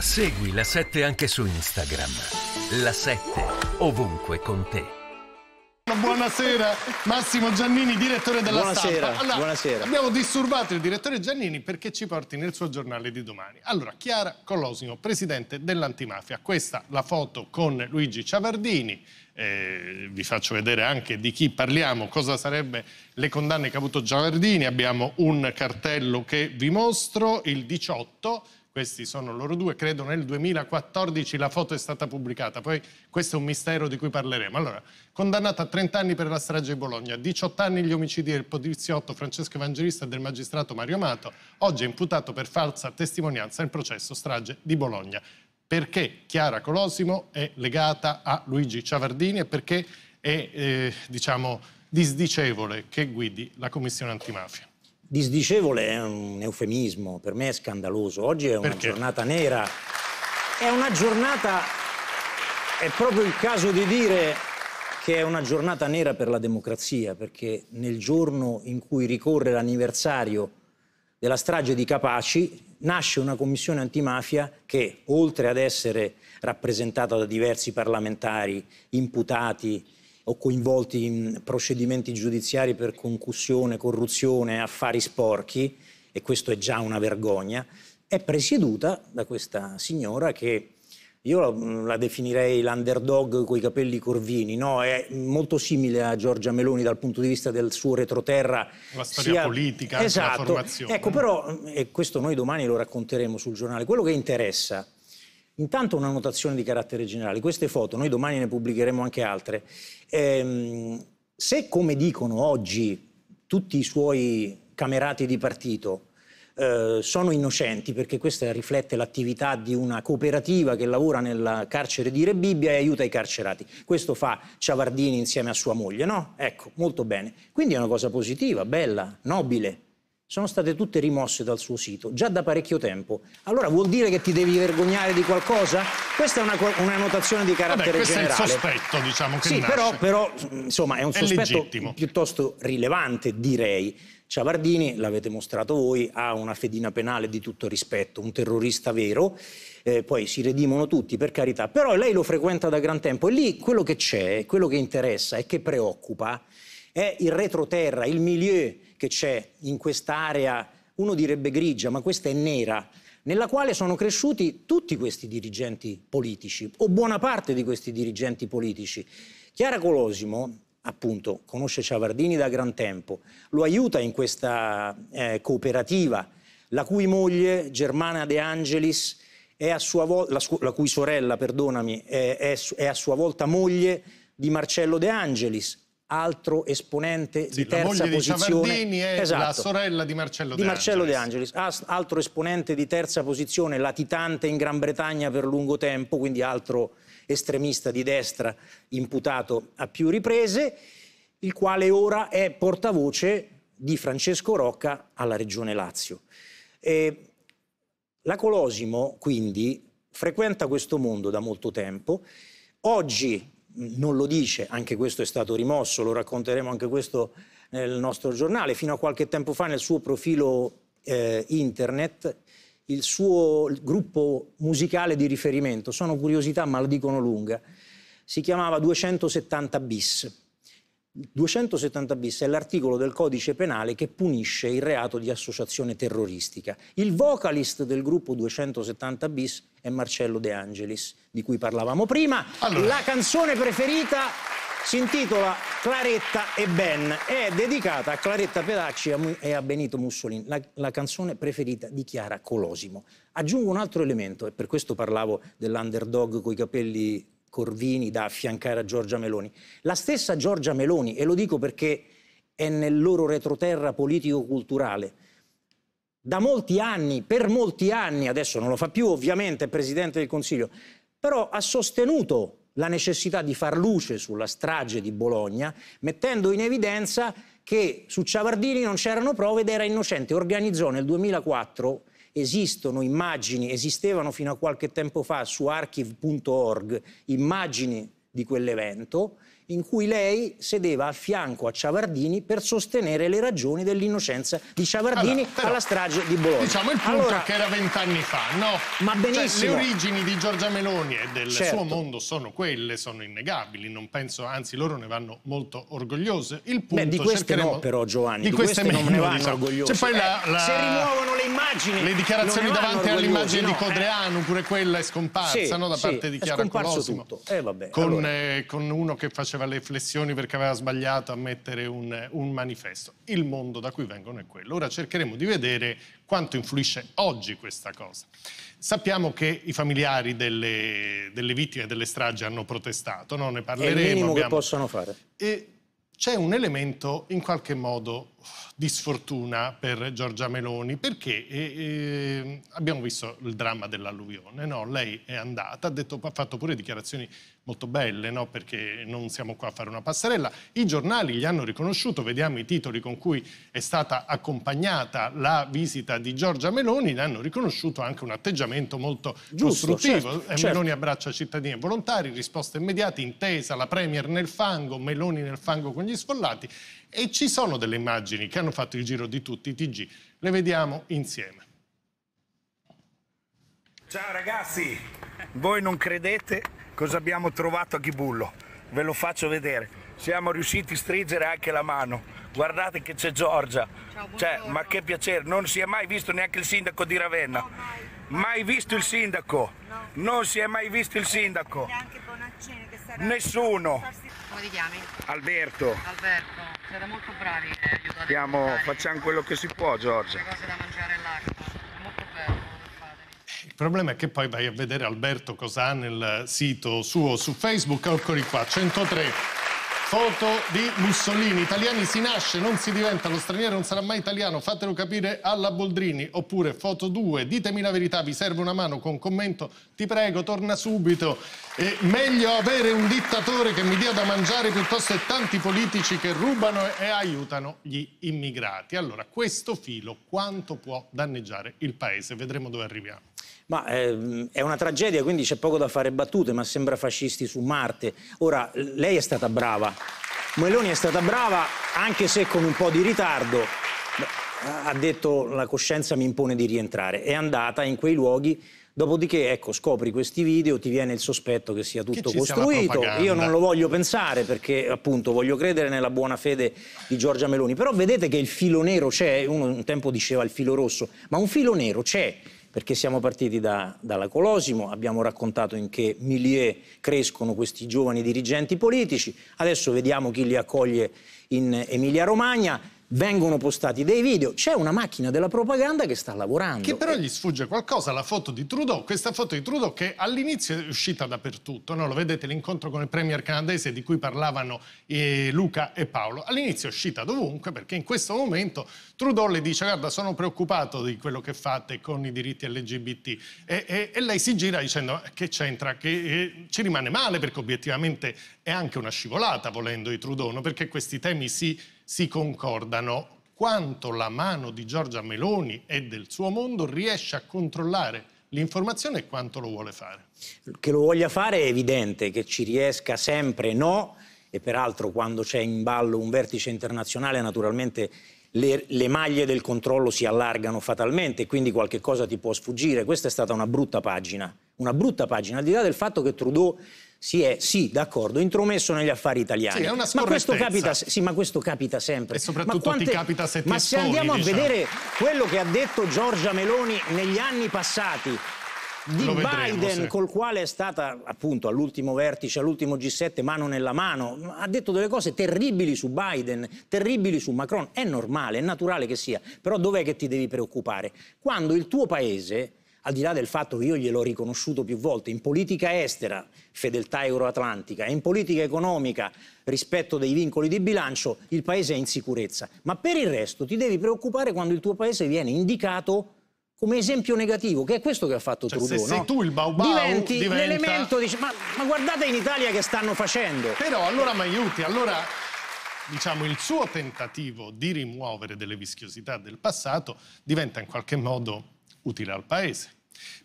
Segui la 7 anche su Instagram. La 7 ovunque con te. Buonasera, Massimo Giannini, direttore della buonasera, stampa. Allora, buonasera. Abbiamo disturbato il direttore Giannini perché ci porti nel suo giornale di domani. Allora, Chiara Collosimo, presidente dell'antimafia. Questa la foto con Luigi Ciavardini. Eh, vi faccio vedere anche di chi parliamo, cosa sarebbe le condanne che ha avuto Giavardini. Abbiamo un cartello che vi mostro, il 18 questi sono loro due, credo nel 2014 la foto è stata pubblicata, poi questo è un mistero di cui parleremo. Allora, condannata a 30 anni per la strage di Bologna, 18 anni gli omicidi del poliziotto Francesco Evangelista e del magistrato Mario Mato, oggi è imputato per falsa testimonianza nel processo strage di Bologna. Perché Chiara Colosimo è legata a Luigi Ciavardini e perché è, eh, diciamo, disdicevole che guidi la Commissione Antimafia? Disdicevole è un eufemismo, per me è scandaloso. Oggi è una Perché? giornata nera. È una giornata. È proprio il caso di dire che è una giornata nera per la democrazia, perché nel giorno in cui ricorre l'anniversario della strage di Capaci nasce una commissione antimafia che, oltre ad essere rappresentata da diversi parlamentari, imputati, o coinvolti in procedimenti giudiziari per concussione, corruzione, affari sporchi, e questo è già una vergogna, è presieduta da questa signora che io la mm, definirei l'underdog coi capelli corvini, no? È molto simile a Giorgia Meloni dal punto di vista del suo retroterra. La storia sia... politica, esatto. la formazione. Ecco, però, mm, e questo noi domani lo racconteremo sul giornale, quello che interessa è Intanto una notazione di carattere generale. Queste foto, noi domani ne pubblicheremo anche altre. Ehm, se, come dicono oggi tutti i suoi camerati di partito, eh, sono innocenti, perché questa riflette l'attività di una cooperativa che lavora nel carcere di Rebibbia e aiuta i carcerati. Questo fa Ciavardini insieme a sua moglie, no? Ecco, molto bene. Quindi è una cosa positiva, bella, nobile sono state tutte rimosse dal suo sito, già da parecchio tempo. Allora vuol dire che ti devi vergognare di qualcosa? Questa è una, una notazione di carattere Vabbè, questo generale. Questo è il sospetto, diciamo, che Sì, nasce. Però, però, insomma, è un è sospetto legittimo. piuttosto rilevante, direi. Ciavardini, l'avete mostrato voi, ha una fedina penale di tutto rispetto, un terrorista vero, eh, poi si redimono tutti, per carità, però lei lo frequenta da gran tempo e lì quello che c'è, quello che interessa e che preoccupa è il retroterra, il milieu che c'è in quest'area, uno direbbe grigia, ma questa è nera, nella quale sono cresciuti tutti questi dirigenti politici, o buona parte di questi dirigenti politici. Chiara Colosimo, appunto, conosce Ciavardini da gran tempo, lo aiuta in questa eh, cooperativa, la cui moglie, Germana De Angelis, la, la, cui sorella, perdonami, è, è, è a sua volta moglie di Marcello De Angelis, altro esponente sì, di terza la posizione. Di Ciavardini è esatto. la sorella di Marcello De, di Marcello De Angelis. Angelis, altro esponente di terza posizione, latitante in Gran Bretagna per lungo tempo, quindi altro estremista di destra imputato a più riprese, il quale ora è portavoce di Francesco Rocca alla Regione Lazio. E la Colosimo, quindi, frequenta questo mondo da molto tempo. Oggi non lo dice, anche questo è stato rimosso, lo racconteremo anche questo nel nostro giornale, fino a qualche tempo fa nel suo profilo eh, internet il suo gruppo musicale di riferimento, sono curiosità ma lo dicono lunga, si chiamava 270 bis. 270 bis è l'articolo del codice penale che punisce il reato di associazione terroristica. Il vocalist del gruppo 270 bis è Marcello De Angelis, di cui parlavamo prima. Allora. La canzone preferita si intitola Claretta e Ben è dedicata a Claretta Pedacci e a Benito Mussolini, la, la, canzone preferita di Chiara Colosimo. Aggiungo un altro elemento, e per questo parlavo dell'underdog coi capelli corvini da affiancare a Giorgia Meloni. La stessa Giorgia Meloni, e lo dico perché è nel loro retroterra politico-culturale, da molti anni, per molti anni, adesso non lo fa più ovviamente, è Presidente del Consiglio, però ha sostenuto la necessità di far luce sulla strage di Bologna, mettendo in evidenza che su Ciavardini non c'erano prove ed era innocente. Organizzò nel 2004, esistono immagini, esistevano fino a qualche tempo fa su archive.org, immagini di quell'evento, in cui lei sedeva a fianco a Ciavardini per sostenere le ragioni dell'innocenza di Ciavardini allora, però, alla strage di Bologna. Diciamo il punto allora, che era vent'anni fa, no? Ma benissimo. Cioè, le origini di Giorgia Meloni e del certo. suo mondo sono quelle, sono innegabili, non penso, anzi loro ne vanno molto orgogliose. Il punto Beh, di queste no però Giovanni, di, queste, queste meno, non ne vanno diciamo. orgogliose. Cioè, la, la... Eh, se rimuovono le immagini Le dichiarazioni davanti all'immagine no, di eh. Codreanu, pure quella è scomparsa sì, no, da sì, parte di Chiara Colosimo. Tutto. Eh, vabbè, con, allora. eh, con uno che faceva faceva le flessioni perché aveva sbagliato a mettere un, un manifesto. Il mondo da cui vengono è quello. Ora cercheremo di vedere quanto influisce oggi questa cosa. Sappiamo che i familiari delle, delle vittime delle stragi hanno protestato, no? ne parleremo. È il minimo abbiamo... che possono fare. E c'è un elemento in qualche modo di sfortuna per Giorgia Meloni perché eh, eh, abbiamo visto il dramma dell'alluvione, no? lei è andata, ha, detto, ha, fatto pure dichiarazioni molto belle no? perché non siamo qua a fare una passerella, i giornali gli hanno riconosciuto, vediamo i titoli con cui è stata accompagnata la visita di Giorgia Meloni, ne hanno riconosciuto anche un atteggiamento molto Giusto, costruttivo, certo, eh, certo. Meloni abbraccia cittadini e volontari, risposte immediate, intesa, la Premier nel fango, Meloni nel fango con gli sfollati e ci sono delle immagini che hanno fatto il giro di tutti i TG, le vediamo insieme. Ciao ragazzi, voi non credete cosa abbiamo trovato a Ghibullo, ve lo faccio vedere. Siamo riusciti a stringere anche la mano, guardate che c'è Giorgia, Ciao, cioè, ma che piacere, non si è mai visto neanche il sindaco di Ravenna. No, mai. mai. visto il sindaco, no. non si è mai visto il sindaco. Neanche Bonaccini che sarà... Nessuno. Come ti chiami? Alberto. Alberto. Siete molto bravi. Eh, Stiamo, facciamo quello che si può, Giorgio Il problema è che poi vai a vedere Alberto cosa ha nel sito suo su Facebook, eccoli qua, 103. Foto di Mussolini. Italiani si nasce, non si diventa, lo straniero non sarà mai italiano, fatelo capire alla Boldrini. Oppure foto 2, ditemi la verità, vi serve una mano con commento, ti prego, torna subito. E meglio avere un dittatore che mi dia da mangiare piuttosto che tanti politici che rubano e aiutano gli immigrati. Allora, questo filo quanto può danneggiare il paese? Vedremo dove arriviamo. Ma ehm, è una tragedia, quindi c'è poco da fare battute, ma sembra fascisti su Marte. Ora, lei è stata brava. Meloni è stata brava, anche se con un po' di ritardo. Ha detto la coscienza mi impone di rientrare. È andata in quei luoghi Dopodiché, ecco, scopri questi video, ti viene il sospetto che sia tutto che costruito. Sia Io non lo voglio pensare perché, appunto, voglio credere nella buona fede di Giorgia Meloni. Però vedete che il filo nero c'è, uno un tempo diceva il filo rosso, ma un filo nero c'è perché siamo partiti da, dalla Colosimo, abbiamo raccontato in che milieu crescono questi giovani dirigenti politici, adesso vediamo chi li accoglie in Emilia Romagna, vengono postati dei video, c'è una macchina della propaganda che sta lavorando. Che però gli sfugge qualcosa, la foto di Trudeau, questa foto di Trudeau che all'inizio è uscita dappertutto, no? lo vedete l'incontro con il premier canadese di cui parlavano eh, Luca e Paolo, all'inizio è uscita dovunque perché in questo momento Trudeau le dice guarda sono preoccupato di quello che fate con i diritti LGBT e, e, e lei si gira dicendo eh, che c'entra, che eh, ci rimane male perché obiettivamente è anche una scivolata volendo di Trudeau, no? perché questi temi si si concordano quanto la mano di Giorgia Meloni e del suo mondo riesce a controllare l'informazione e quanto lo vuole fare. Che lo voglia fare è evidente, che ci riesca sempre no, e peraltro quando c'è in ballo un vertice internazionale naturalmente le, le, maglie del controllo si allargano fatalmente, quindi qualche cosa ti può sfuggire. Questa è stata una brutta pagina, una brutta pagina, al di là del fatto che Trudeau si è, sì, d'accordo, intromesso negli affari italiani. Sì, è una ma questo capita, sì, ma questo capita sempre. E soprattutto ma quante, ti capita se ti Ma se andiamo diciamo. a vedere quello che ha detto Giorgia Meloni negli anni passati, di Lo Biden sì. col quale è stata appunto all'ultimo vertice, all'ultimo G7 mano nella mano, ha detto delle cose terribili su Biden, terribili su Macron, è normale, è naturale che sia, però dov'è che ti devi preoccupare? Quando il tuo paese al di là del fatto che io gliel'ho riconosciuto più volte, in politica estera fedeltà euroatlantica e in politica economica rispetto dei vincoli di bilancio, il paese è in sicurezza. Ma per il resto ti devi preoccupare quando il tuo paese viene indicato come esempio negativo, che è questo che ha fatto cioè, Trudeau. Se sei tu il Baubau diventi diventa... l'elemento, dice, ma, ma guardate in Italia che stanno facendo. Però allora mi aiuti, allora diciamo, il suo tentativo di rimuovere delle vischiosità del passato diventa in qualche modo utile al Paese.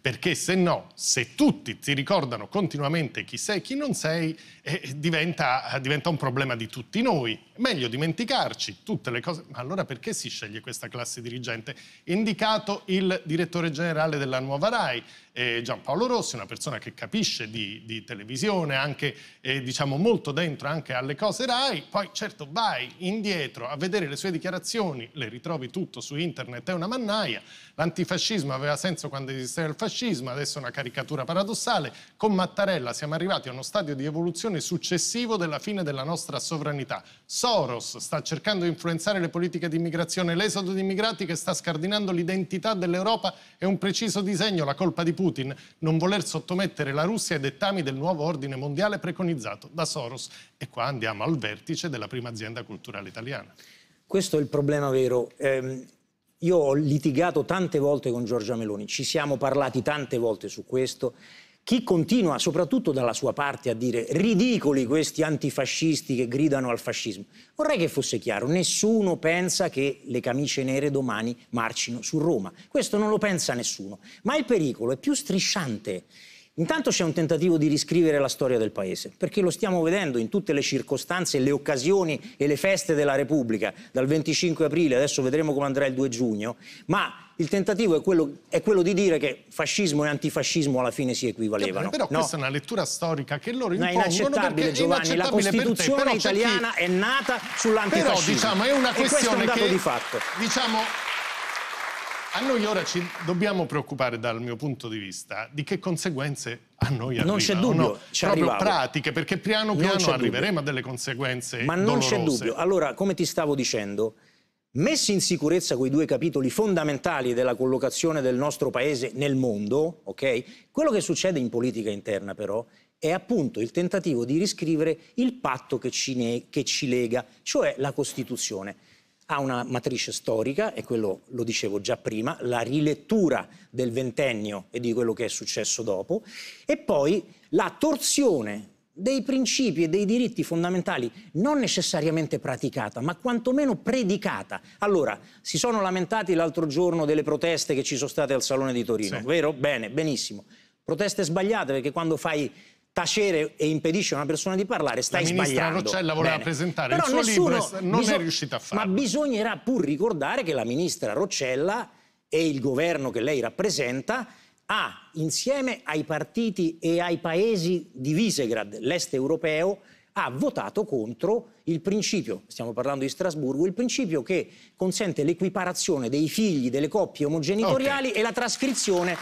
Perché se no, se tutti ti ricordano continuamente chi sei e chi non sei, eh, diventa, diventa un problema di tutti noi meglio dimenticarci tutte le cose. Ma allora perché si sceglie questa classe dirigente? indicato il direttore generale della nuova RAI, eh, Giampaolo Rossi, una persona che capisce di, di televisione, anche eh, diciamo molto dentro anche alle cose RAI, poi certo vai indietro a vedere le sue dichiarazioni, le ritrovi tutto su internet, è una mannaia, l'antifascismo aveva senso quando esisteva il fascismo, adesso è una caricatura paradossale, con Mattarella siamo arrivati a uno stadio di evoluzione successivo della fine della nostra sovranità. Soros sta cercando di influenzare le politiche di immigrazione, l'esodo di immigrati che sta scardinando l'identità dell'Europa è un preciso disegno, la colpa di Putin, non voler sottomettere la Russia ai dettami del nuovo ordine mondiale preconizzato da Soros. E qua andiamo al vertice della prima azienda culturale italiana. Questo è il problema vero. Eh, io ho litigato tante volte con Giorgia Meloni, ci siamo parlati tante volte su questo chi continua soprattutto dalla sua parte a dire ridicoli questi antifascisti che gridano al fascismo. Vorrei che fosse chiaro, nessuno pensa che le camicie nere domani marcino su Roma, questo non lo pensa nessuno, ma il pericolo è più strisciante Intanto c'è un tentativo di riscrivere la storia del Paese, perché lo stiamo vedendo in tutte le circostanze, le occasioni e le feste della Repubblica, dal 25 aprile, adesso vedremo come andrà il 2 giugno, ma il tentativo è quello, è quello di dire che fascismo e antifascismo alla fine si equivalevano. Però no? questa è una lettura storica che loro impongono Ma è inaccettabile, Giovanni, inaccettabile la Costituzione italiana chi... è nata sull'antifascismo. Però diciamo, è una questione è un che... di fatto. Diciamo, a noi ora ci dobbiamo preoccupare, dal mio punto di vista, di che conseguenze a noi arrivano. Non c'è dubbio, no? ci Proprio arrivavo. pratiche, perché piano piano arriveremo dubbio. a delle conseguenze Ma non c'è dubbio. Allora, come ti stavo dicendo, messi in sicurezza quei due capitoli fondamentali della collocazione del nostro paese nel mondo, ok? Quello che succede in politica interna, però, è appunto il tentativo di riscrivere il patto che ci, che ci lega, cioè la Costituzione ha una matrice storica, e quello lo dicevo già prima, la rilettura del ventennio e di quello che è successo dopo, e poi la torsione dei principi e dei diritti fondamentali non necessariamente praticata, ma quantomeno predicata. Allora, si sono lamentati l'altro giorno delle proteste che ci sono state al Salone di Torino, sì. vero? Bene, benissimo. Proteste sbagliate perché quando fai tacere e impedisce a una persona di parlare, stai sbagliando. La ministra sbagliando. Roccella voleva Bene. presentare Però il suo libro e non è riuscita a farlo. Ma bisognerà pur ricordare che la ministra Roccella e il governo che lei rappresenta ha insieme ai partiti e ai paesi di Visegrad, l'est europeo, ha votato contro il principio, stiamo parlando di Strasburgo, il principio che consente l'equiparazione dei figli delle coppie omogenitoriali okay. e la trascrizione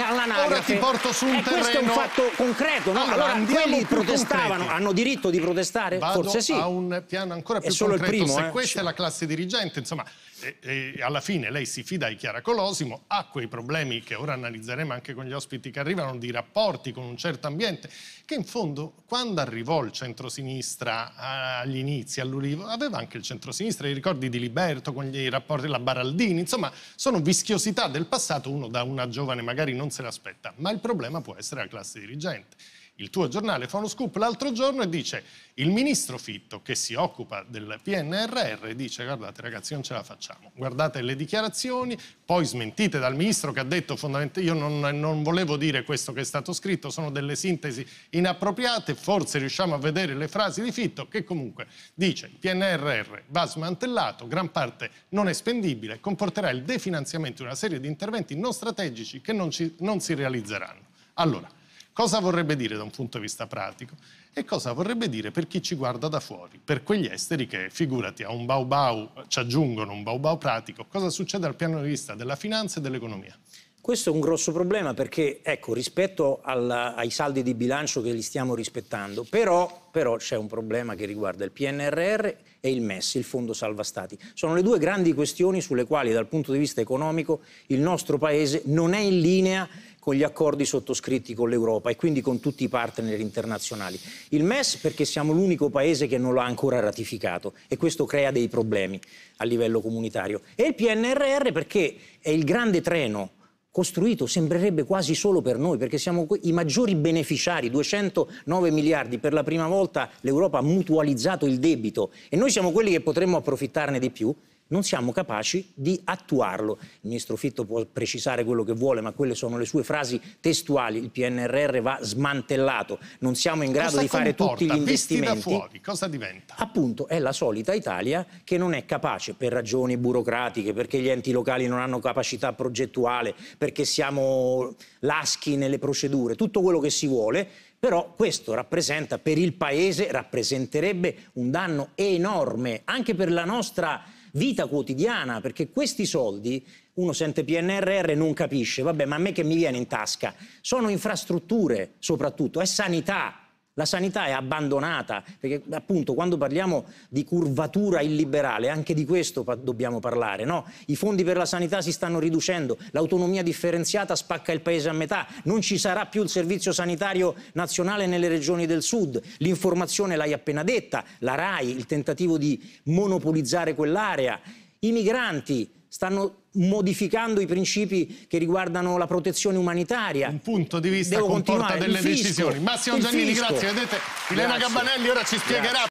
all'anagrafe. Ora ti porto su un terreno. Eh, questo è un fatto concreto, no? Allora, allora quelli protestavano, hanno diritto di protestare? Vado Forse sì. a un piano ancora più è solo concreto. Primo, Se eh? questa è la classe dirigente, insomma, e, e alla fine lei si fida di Chiara Colosimo, ha quei problemi che ora analizzeremo anche con gli ospiti che arrivano, di rapporti con un certo ambiente, che in fondo quando arrivò il centrosinistra agli inizi, all'Ulivo, aveva anche il centrosinistra, i ricordi di Liberto con i rapporti della Baraldini, insomma sono vischiosità del passato, uno da una giovane magari non non se l'aspetta, ma il problema può essere la classe dirigente il tuo giornale fa uno scoop l'altro giorno e dice il ministro Fitto che si occupa del PNRR dice guardate ragazzi non ce la facciamo, guardate le dichiarazioni, poi smentite dal ministro che ha detto fondamentalmente io non, non volevo dire questo che è stato scritto, sono delle sintesi inappropriate, forse riusciamo a vedere le frasi di Fitto che comunque dice il PNRR va smantellato, gran parte non è spendibile, comporterà il definanziamento di una serie di interventi non strategici che non, ci, non si realizzeranno. Allora, Cosa vorrebbe dire da un punto di vista pratico? E cosa vorrebbe dire per chi ci guarda da fuori, per quegli esteri che, figurati, a un bau bau ci aggiungono un bau bau pratico, cosa succede dal piano di vista della finanza e dell'economia? Questo è un grosso problema perché, ecco, rispetto alla, ai saldi di bilancio che li stiamo rispettando, però, però c'è un problema che riguarda il PNRR e il MES, il Fondo Salva Stati. Sono le due grandi questioni sulle quali, dal punto di vista economico, il nostro Paese non è in linea con gli accordi sottoscritti con l'Europa e quindi con tutti i partner internazionali. Il MES perché siamo l'unico paese che non l'ha ancora ratificato e questo crea dei problemi a livello comunitario. E il PNRR perché è il grande treno costruito sembrerebbe quasi solo per noi, perché siamo i maggiori beneficiari, 209 miliardi, per la prima volta l'Europa ha mutualizzato il debito e noi siamo quelli che potremmo approfittarne di più, non siamo capaci di attuarlo. Il ministro Fitto può precisare quello che vuole, ma quelle sono le sue frasi testuali. Il PNRR va smantellato, non siamo in grado cosa di fare tutti gli investimenti. Fuori, cosa diventa? Appunto, è la solita Italia che non è capace per ragioni burocratiche, perché gli enti locali non hanno capacità progettuale, perché siamo laschi nelle procedure, tutto quello che si vuole, però questo rappresenta per il Paese, rappresenterebbe un danno enorme anche per la nostra vita quotidiana, perché questi soldi uno sente PNRR e non capisce, vabbè, ma a me che mi viene in tasca? Sono infrastrutture soprattutto, è sanità, la sanità è abbandonata, perché appunto quando parliamo di curvatura illiberale, anche di questo dobbiamo parlare, no? I fondi per la sanità si stanno riducendo, l'autonomia differenziata spacca il paese a metà, non ci sarà più il servizio sanitario nazionale nelle regioni del sud, l'informazione l'hai appena detta, la RAI, il tentativo di monopolizzare quell'area, i migranti, stanno modificando i principi che riguardano la protezione umanitaria. Un punto di vista Devo comporta delle decisioni. Massimo Giannini, grazie. Vedete, Elena grazie. Gabbanelli ora ci spiegherà. Grazie.